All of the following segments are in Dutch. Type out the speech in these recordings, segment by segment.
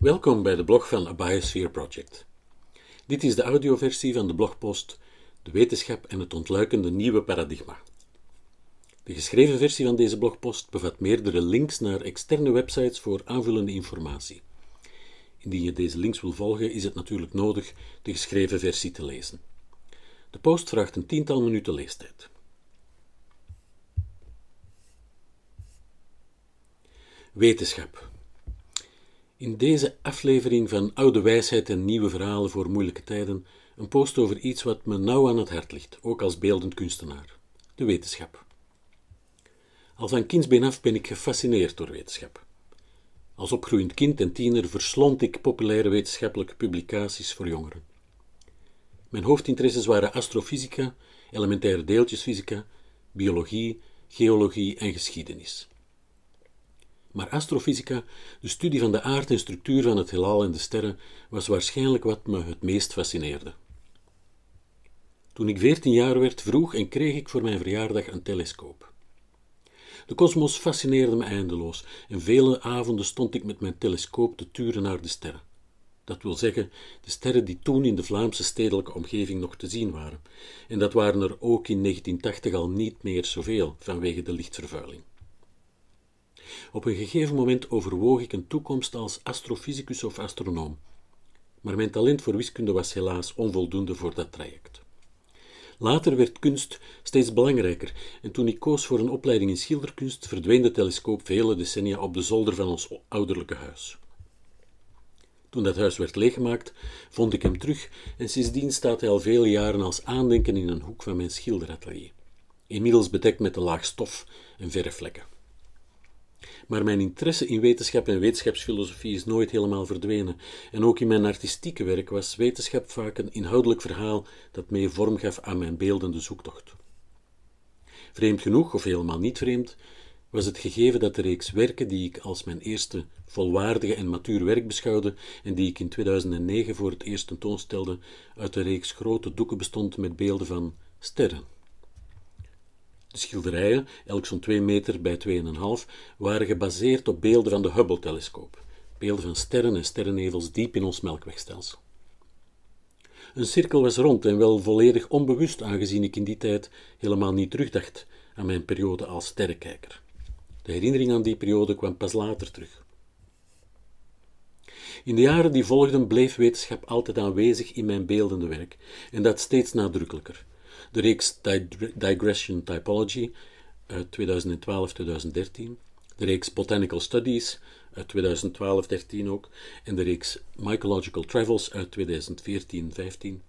Welkom bij de blog van A Biosphere Project. Dit is de audioversie van de blogpost De wetenschap en het ontluikende nieuwe paradigma. De geschreven versie van deze blogpost bevat meerdere links naar externe websites voor aanvullende informatie. Indien je deze links wil volgen, is het natuurlijk nodig de geschreven versie te lezen. De post vraagt een tiental minuten leestijd. Wetenschap in deze aflevering van Oude Wijsheid en Nieuwe Verhalen voor Moeilijke Tijden een post over iets wat me nauw aan het hart ligt, ook als beeldend kunstenaar: de wetenschap. Al van kindsbeen af ben ik gefascineerd door wetenschap. Als opgroeiend kind en tiener verslond ik populaire wetenschappelijke publicaties voor jongeren. Mijn hoofdinteresses waren astrofysica, elementaire deeltjesfysica, biologie, geologie en geschiedenis. Maar astrofysica, de studie van de aard en structuur van het heelal en de sterren, was waarschijnlijk wat me het meest fascineerde. Toen ik veertien jaar werd, vroeg en kreeg ik voor mijn verjaardag een telescoop. De kosmos fascineerde me eindeloos en vele avonden stond ik met mijn telescoop te turen naar de sterren. Dat wil zeggen, de sterren die toen in de Vlaamse stedelijke omgeving nog te zien waren. En dat waren er ook in 1980 al niet meer zoveel vanwege de lichtvervuiling. Op een gegeven moment overwoog ik een toekomst als astrofysicus of astronoom, maar mijn talent voor wiskunde was helaas onvoldoende voor dat traject. Later werd kunst steeds belangrijker en toen ik koos voor een opleiding in schilderkunst verdween de telescoop vele decennia op de zolder van ons ouderlijke huis. Toen dat huis werd leeggemaakt, vond ik hem terug en sindsdien staat hij al vele jaren als aandenken in een hoek van mijn schilderatelier, inmiddels bedekt met een laag stof en vlekken. Maar mijn interesse in wetenschap en wetenschapsfilosofie is nooit helemaal verdwenen. En ook in mijn artistieke werk was wetenschap vaak een inhoudelijk verhaal dat mee vorm gaf aan mijn beeldende zoektocht. Vreemd genoeg, of helemaal niet vreemd, was het gegeven dat de reeks werken die ik als mijn eerste volwaardige en matuur werk beschouwde en die ik in 2009 voor het eerst tentoonstelde, uit een reeks grote doeken bestond met beelden van sterren. De schilderijen, elk zo'n 2 meter bij 2,5, waren gebaseerd op beelden van de Hubble-telescoop, beelden van sterren en sterrennevels diep in ons melkwegstelsel. Een cirkel was rond en wel volledig onbewust, aangezien ik in die tijd helemaal niet terugdacht aan mijn periode als sterrenkijker. De herinnering aan die periode kwam pas later terug. In de jaren die volgden bleef wetenschap altijd aanwezig in mijn beeldende werk, en dat steeds nadrukkelijker de reeks Digression Typology uit 2012-2013, de reeks Botanical Studies uit 2012-13 ook, en de reeks Mycological Travels uit 2014 2015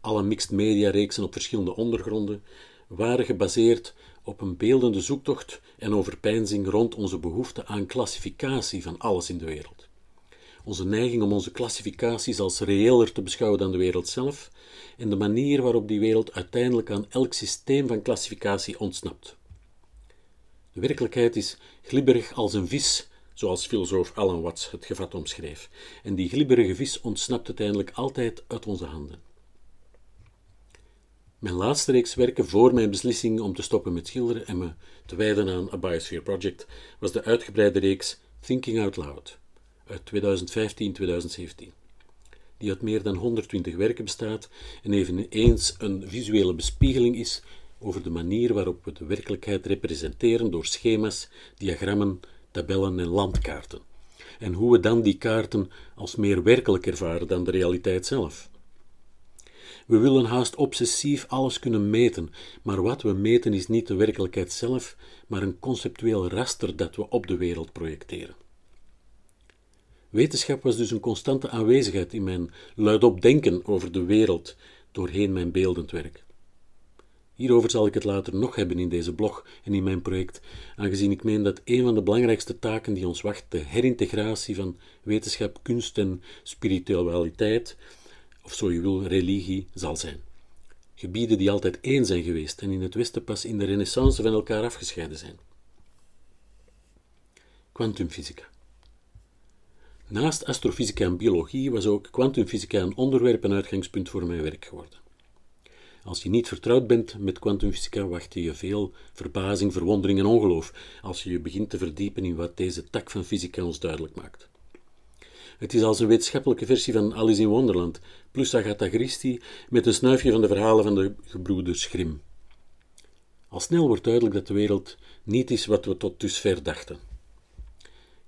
Alle mixed media reeksen op verschillende ondergronden waren gebaseerd op een beeldende zoektocht en overpeinzing rond onze behoefte aan klassificatie van alles in de wereld onze neiging om onze klassificaties als reëler te beschouwen dan de wereld zelf en de manier waarop die wereld uiteindelijk aan elk systeem van klassificatie ontsnapt. De werkelijkheid is glibberig als een vis, zoals filosoof Alan Watts het gevat omschreef, en die glibberige vis ontsnapt uiteindelijk altijd uit onze handen. Mijn laatste reeks werken voor mijn beslissing om te stoppen met schilderen en me te wijden aan A Biosphere Project was de uitgebreide reeks Thinking Out Loud. Eh, uit 2015-2017, die uit meer dan 120 werken bestaat en eveneens een visuele bespiegeling is over de manier waarop we de werkelijkheid representeren door schema's, diagrammen, tabellen en landkaarten. En hoe we dan die kaarten als meer werkelijk ervaren dan de realiteit zelf. We willen haast obsessief alles kunnen meten, maar wat we meten is niet de werkelijkheid zelf, maar een conceptueel raster dat we op de wereld projecteren. Wetenschap was dus een constante aanwezigheid in mijn luidop denken over de wereld doorheen mijn beeldend werk. Hierover zal ik het later nog hebben in deze blog en in mijn project, aangezien ik meen dat een van de belangrijkste taken die ons wacht, de herintegratie van wetenschap, kunst en spiritualiteit, of zo je wil, religie, zal zijn. Gebieden die altijd één zijn geweest en in het Westen pas in de Renaissance van elkaar afgescheiden zijn. Quantumfysica. Naast astrofysica en biologie was ook kwantumfysica een onderwerp en uitgangspunt voor mijn werk geworden. Als je niet vertrouwd bent met kwantumfysica, wacht je veel verbazing, verwondering en ongeloof als je je begint te verdiepen in wat deze tak van fysica ons duidelijk maakt. Het is als een wetenschappelijke versie van Alice in Wonderland, plus Agatha Christie, met een snuifje van de verhalen van de gebroeders Grimm. Al snel wordt duidelijk dat de wereld niet is wat we tot dusver dachten.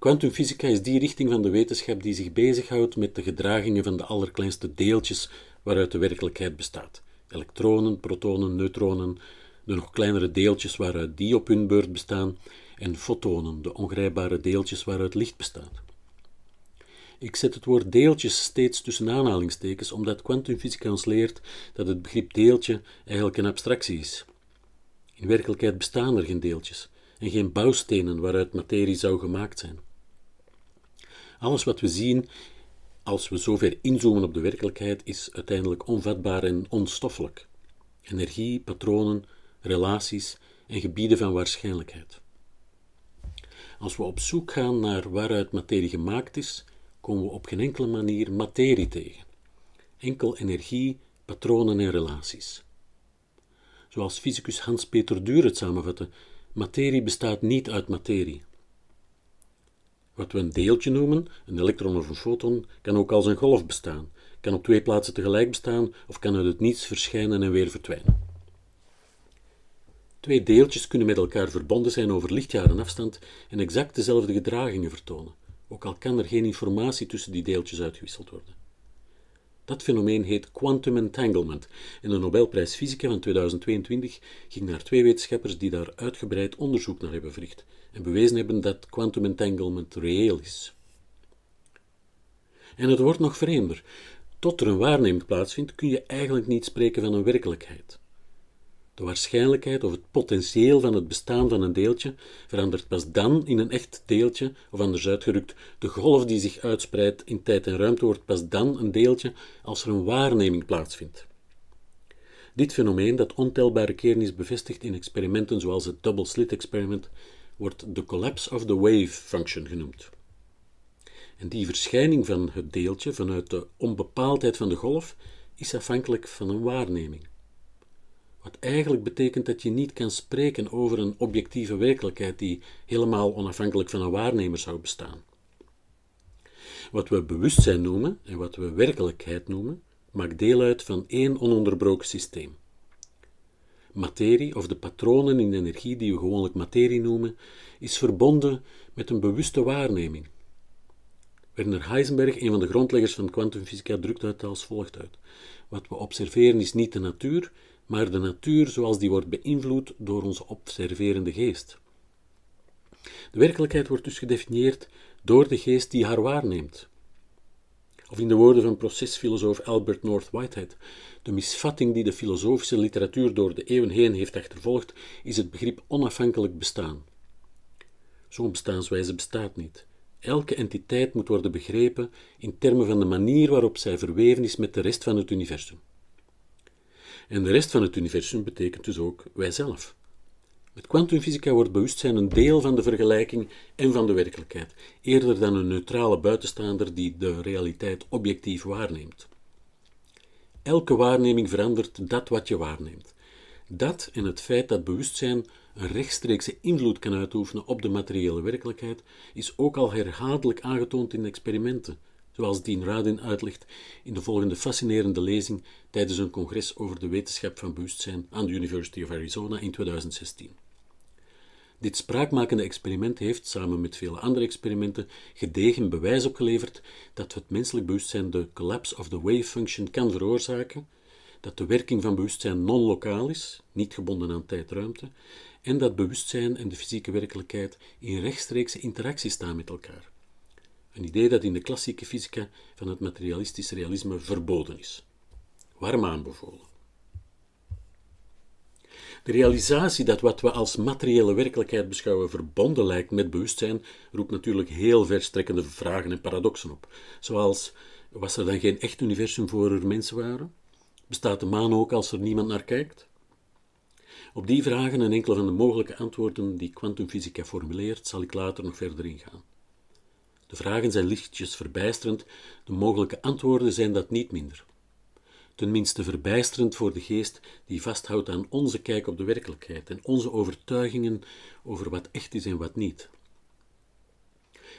Quantumfysica is die richting van de wetenschap die zich bezighoudt met de gedragingen van de allerkleinste deeltjes waaruit de werkelijkheid bestaat. Elektronen, protonen, neutronen, de nog kleinere deeltjes waaruit die op hun beurt bestaan, en fotonen, de ongrijpbare deeltjes waaruit licht bestaat. Ik zet het woord deeltjes steeds tussen aanhalingstekens, omdat quantumfysica ons leert dat het begrip deeltje eigenlijk een abstractie is. In werkelijkheid bestaan er geen deeltjes en geen bouwstenen waaruit materie zou gemaakt zijn. Alles wat we zien, als we zover inzoomen op de werkelijkheid, is uiteindelijk onvatbaar en onstoffelijk. Energie, patronen, relaties en gebieden van waarschijnlijkheid. Als we op zoek gaan naar waaruit materie gemaakt is, komen we op geen enkele manier materie tegen. Enkel energie, patronen en relaties. Zoals fysicus Hans-Peter Duur het samenvatte, materie bestaat niet uit materie, wat we een deeltje noemen, een elektron of een foton, kan ook als een golf bestaan, kan op twee plaatsen tegelijk bestaan of kan uit het niets verschijnen en weer verdwijnen. Twee deeltjes kunnen met elkaar verbonden zijn over lichtjaren afstand en exact dezelfde gedragingen vertonen, ook al kan er geen informatie tussen die deeltjes uitgewisseld worden. Dat fenomeen heet quantum entanglement en de Nobelprijs Fysica van 2022 ging naar twee wetenschappers die daar uitgebreid onderzoek naar hebben verricht en bewezen hebben dat quantum entanglement reëel is. En het wordt nog vreemder. Tot er een waarneming plaatsvindt, kun je eigenlijk niet spreken van een werkelijkheid. De waarschijnlijkheid of het potentieel van het bestaan van een deeltje verandert pas dan in een echt deeltje, of anders uitgerukt, de golf die zich uitspreidt in tijd en ruimte wordt pas dan een deeltje als er een waarneming plaatsvindt. Dit fenomeen, dat ontelbare keren is bevestigd in experimenten zoals het double slit experiment, wordt de collapse of the wave function genoemd. En die verschijning van het deeltje vanuit de onbepaaldheid van de golf is afhankelijk van een waarneming. Wat eigenlijk betekent dat je niet kan spreken over een objectieve werkelijkheid die helemaal onafhankelijk van een waarnemer zou bestaan. Wat we bewustzijn noemen en wat we werkelijkheid noemen, maakt deel uit van één ononderbroken systeem. Materie, of de patronen in energie die we gewoonlijk materie noemen, is verbonden met een bewuste waarneming. Werner Heisenberg, een van de grondleggers van kwantumfysica, drukt het als volgt uit: Wat we observeren is niet de natuur, maar de natuur zoals die wordt beïnvloed door onze observerende geest. De werkelijkheid wordt dus gedefinieerd door de geest die haar waarneemt. Of in de woorden van procesfilosoof Albert North Whitehead: de misvatting die de filosofische literatuur door de eeuwen heen heeft achtervolgd, is het begrip onafhankelijk bestaan. Zo'n bestaanswijze bestaat niet. Elke entiteit moet worden begrepen in termen van de manier waarop zij verweven is met de rest van het universum. En de rest van het universum betekent dus ook wijzelf. Met kwantumfysica wordt bewustzijn een deel van de vergelijking en van de werkelijkheid, eerder dan een neutrale buitenstaander die de realiteit objectief waarneemt. Elke waarneming verandert dat wat je waarneemt. Dat en het feit dat bewustzijn een rechtstreekse invloed kan uitoefenen op de materiële werkelijkheid, is ook al herhaaldelijk aangetoond in experimenten zoals Dean Radin uitlegt in de volgende fascinerende lezing tijdens een congres over de wetenschap van bewustzijn aan de University of Arizona in 2016. Dit spraakmakende experiment heeft, samen met vele andere experimenten, gedegen bewijs opgeleverd dat het menselijk bewustzijn de collapse of the wave function kan veroorzaken, dat de werking van bewustzijn non-lokaal is, niet gebonden aan tijdruimte, en dat bewustzijn en de fysieke werkelijkheid in rechtstreekse interactie staan met elkaar. Een idee dat in de klassieke fysica van het materialistisch realisme verboden is. Warm aanbevolen. De realisatie dat wat we als materiële werkelijkheid beschouwen verbonden lijkt met bewustzijn, roept natuurlijk heel verstrekkende vragen en paradoxen op. Zoals: was er dan geen echt universum voor er mensen waren? Bestaat de maan ook als er niemand naar kijkt? Op die vragen en enkele van de mogelijke antwoorden die kwantumfysica formuleert, zal ik later nog verder ingaan. De vragen zijn lichtjes verbijsterend, de mogelijke antwoorden zijn dat niet minder. Tenminste verbijsterend voor de geest die vasthoudt aan onze kijk op de werkelijkheid en onze overtuigingen over wat echt is en wat niet.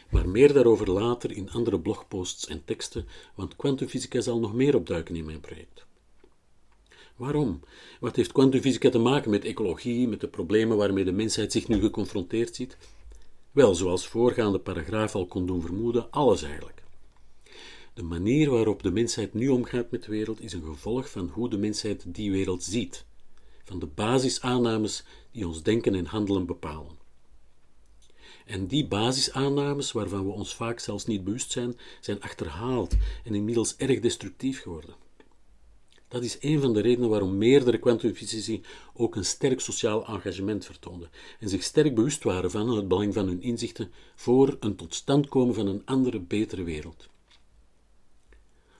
Maar meer daarover later in andere blogposts en teksten, want kwantumfysica zal nog meer opduiken in mijn project. Waarom? Wat heeft kwantumfysica te maken met ecologie, met de problemen waarmee de mensheid zich nu geconfronteerd ziet? Wel, zoals voorgaande paragraaf al kon doen vermoeden, alles eigenlijk. De manier waarop de mensheid nu omgaat met de wereld is een gevolg van hoe de mensheid die wereld ziet, van de basisaannames die ons denken en handelen bepalen. En die basisaannames, waarvan we ons vaak zelfs niet bewust zijn, zijn achterhaald en inmiddels erg destructief geworden. Dat is een van de redenen waarom meerdere kwantumfysici ook een sterk sociaal engagement vertoonden en zich sterk bewust waren van het belang van hun inzichten voor een tot komen van een andere, betere wereld.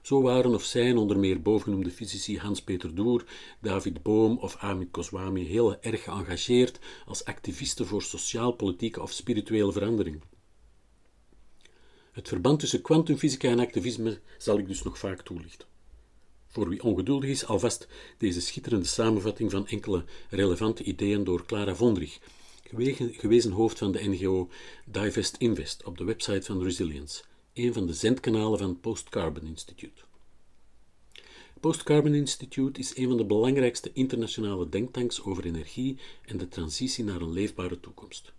Zo waren of zijn onder meer bovengenoemde fysici Hans-Peter Doer, David Boom of Amit Goswami heel erg geëngageerd als activisten voor sociaal-politieke of spirituele verandering. Het verband tussen kwantumfysica en activisme zal ik dus nog vaak toelichten. Voor wie ongeduldig is, alvast deze schitterende samenvatting van enkele relevante ideeën door Clara Vondrich, gewezen hoofd van de NGO Divest Invest op de website van Resilience, een van de zendkanalen van Post Carbon Institute. Post Carbon Institute is een van de belangrijkste internationale denktanks over energie en de transitie naar een leefbare toekomst.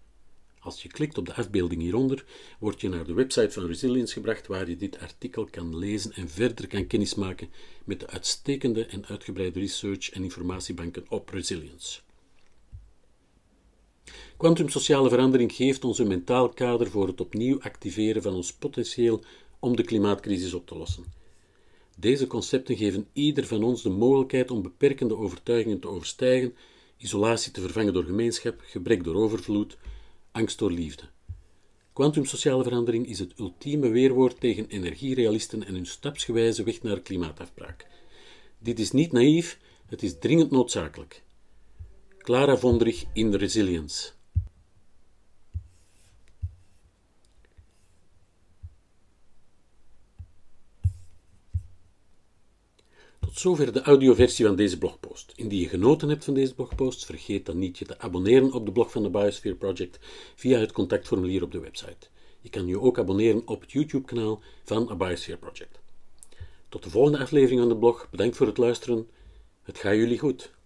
Als je klikt op de afbeelding hieronder, word je naar de website van Resilience gebracht waar je dit artikel kan lezen en verder kan kennismaken met de uitstekende en uitgebreide research en informatiebanken op Resilience. Quantum sociale verandering geeft ons een mentaal kader voor het opnieuw activeren van ons potentieel om de klimaatcrisis op te lossen. Deze concepten geven ieder van ons de mogelijkheid om beperkende overtuigingen te overstijgen, isolatie te vervangen door gemeenschap, gebrek door overvloed, angst door liefde. sociale verandering is het ultieme weerwoord tegen energierealisten en hun stapsgewijze weg naar klimaatafbraak. Dit is niet naïef, het is dringend noodzakelijk. Clara Vondrich in Resilience. Tot zover de audioversie van deze blogpost. Indien je genoten hebt van deze blogpost, vergeet dan niet je te abonneren op de blog van de Biosphere Project via het contactformulier op de website. Je kan je ook abonneren op het YouTube-kanaal van A Biosphere Project. Tot de volgende aflevering van de blog. Bedankt voor het luisteren. Het gaat jullie goed.